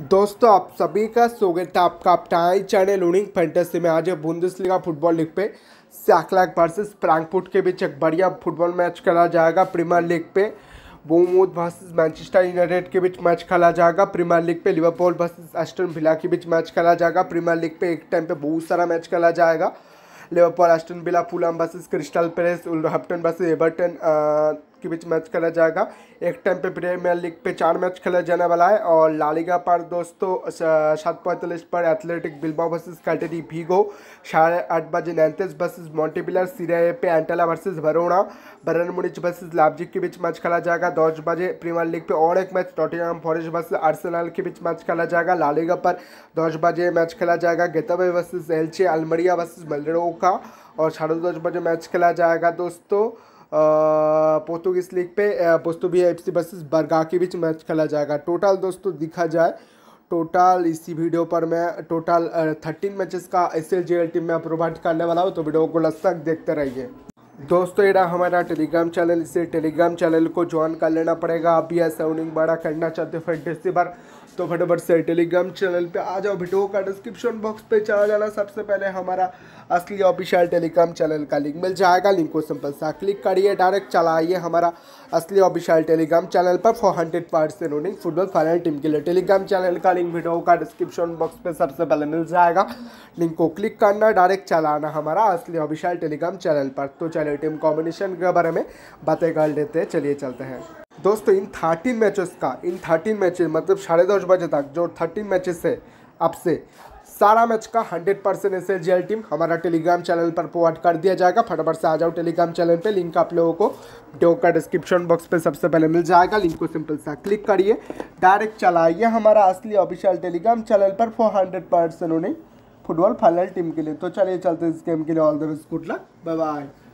दोस्तों आप सभी का स्वागत है आपका अपटाई चैनल उनिंग फैंटेसी में आज बुंदसलीगा फुटबॉल लीग पे सैकलैक वर्सेज फ्रैंकफुट के बीच एक बढ़िया फुटबॉल मैच खेला जाएगा प्रीमियर लीग पे बोमूथ वर्सेज मैनचेस्टर यूनाइटेड के बीच मैच खेला जाएगा प्रीमियर लीग पे लिवरपूल वर्सेज एस्टन विला के बीच मैच खेला जाएगा प्रीमियर लीग पे एक टाइम पे बहुत सारा मैच खेला जाएगा Liverpool Aston Villa Fulham versus Crystal Palace Wolverhampton versus Everton के बीच मैच खेला जाएगा एक टाइम पे प्रीमियर लीग पे चार मैच खेला जाने वाला है और लालिगा पर दोस्तों सात पैंतालीस पर एथलेटिक बिल्बा वर्सेज कैटेरी भीगो साढ़े आठ बजे नैंतीस वर्सेज मॉन्टेपिलर सीरिया पे एंटेला वर्सेज वरोना बरन मुनिच वर्सेज लाभजिक के बीच मैच खेला जाएगा दस बजे प्रीमियर लीग पे और एक match Tottenham Forest versus Arsenal के बीच मैच खेला जाएगा लालिगा पर दस बजे मैच खेला जाएगा गेतावे वर्सेज एलचे अलमरिया वर्सेज का और साढ़े दस बजे मैच खेला जाएगा दोस्तों पोर्तुगीज लीग पे भी एफ सी वर्सेज बरगा के बीच मैच खेला जाएगा टोटल दोस्तों दिखा जाए टोटल इसी वीडियो पर मैं टोटल थर्टीन मैचेस का एस एल टीम में प्रोवाइड करने वाला हूँ तो वीडियो को लस्तक देखते रहिए दोस्तों ये हमारा टेलीग्राम चैनल इसे टेलीग्राम चैनल को ज्वाइन कर लेना पड़ेगा आप भी ऐसा अर्निंग बड़ा करना चाहते हो फैंटेसी बार तो फटाफट से टेलीग्राम चैनल पे आ जाओ वीडियो का डिस्क्रिप्शन बॉक्स पे चला जाना सबसे पहले हमारा असली ऑफिशियल टेलीग्राम चैनल का लिंक मिल जाएगा लिंक को सिंपल सा क्लिक करिए डायरेक्ट चलाइए हमारा असली ऑफिशियल टेलीग्राम चैनल पर four hundred percent winning football final team के लिए टेलीग्राम चैनल का लिंक वीडियो का डिस्क्रिप्शन बॉक्स पर सबसे पहले मिल जाएगा लिंक को क्लिक करना डायरेक्ट चलाना हमारा असली ऑफिशियल टेलीग्राम चैनल पर तो चले पहले टीम कॉम्बिनेशन के बारे में बातें कर लेते हैं चलिए चलते हैं दोस्तों इन थर्टीन मैचेस का इन थर्टीन मैचेस मतलब साढ़े दस बजे तक जो थर्टीन मैचेस है आपसे सारा मैच का hundred percent S L team हमारा टेलीग्राम चैनल पर प्रोवाइड कर दिया जाएगा फटाफट से आ जाओ टेलीग्राम चैनल पे लिंक आप लोगों को डो का डिस्क्रिप्शन बॉक्स पे सबसे पहले मिल जाएगा लिंक को सिंपल सा क्लिक करिए डायरेक्ट चलाइए हमारा असली ऑफिशियल टेलीग्राम चैनल पर फोर हंड्रेड परसेंट उन्हें फुटबॉल फाइनल टीम के लिए तो चलिए चलते इस गेम के लिए all the best good luck bye bye